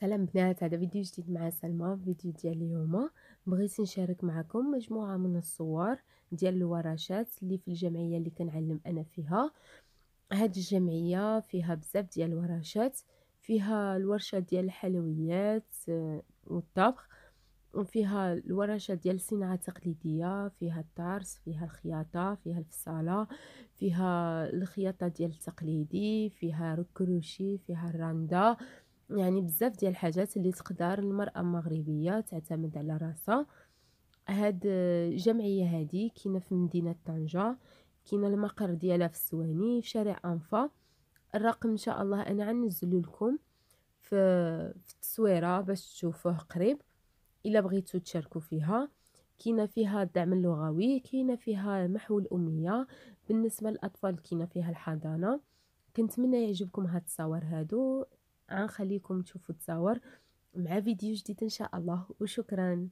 سلام بنات هذا فيديو جديد مع سلمى فيديو ديال اليوم بغيت نشارك معكم مجموعه من الصور ديال الورشات اللي في الجمعيه اللي كنعلم انا فيها هاد الجمعيه فيها بزاف ديال الورشات فيها الورشه ديال الحلويات آه، والطبخ وفيها الورشة ديال الصناعة التقليدية فيها الطرس فيها الخياطة فيها الفصالة فيها الخياطة ديال التقليدي فيها الكروشي فيها الرندا يعني بزاف ديال الحاجات اللي تقدر المرأة المغربية تعتمد على راسها هاد الجمعية آه، هادي كاينة في مدينة طنجة كاينة المقر ديالها في السواني في شارع أنفا الرقم ان شاء الله انا غنزلو لكم في في التصويره باش تشوفوه قريب الا بغيتو تشاركوا فيها كاينه فيها الدعم اللغوي كاينه فيها محو الاميه بالنسبه للاطفال كاينه فيها الحضانه كنتمنى يعجبكم هاد التصاور هادو غنخليكم تشوفوا التصاور مع فيديو جديد ان شاء الله وشكرا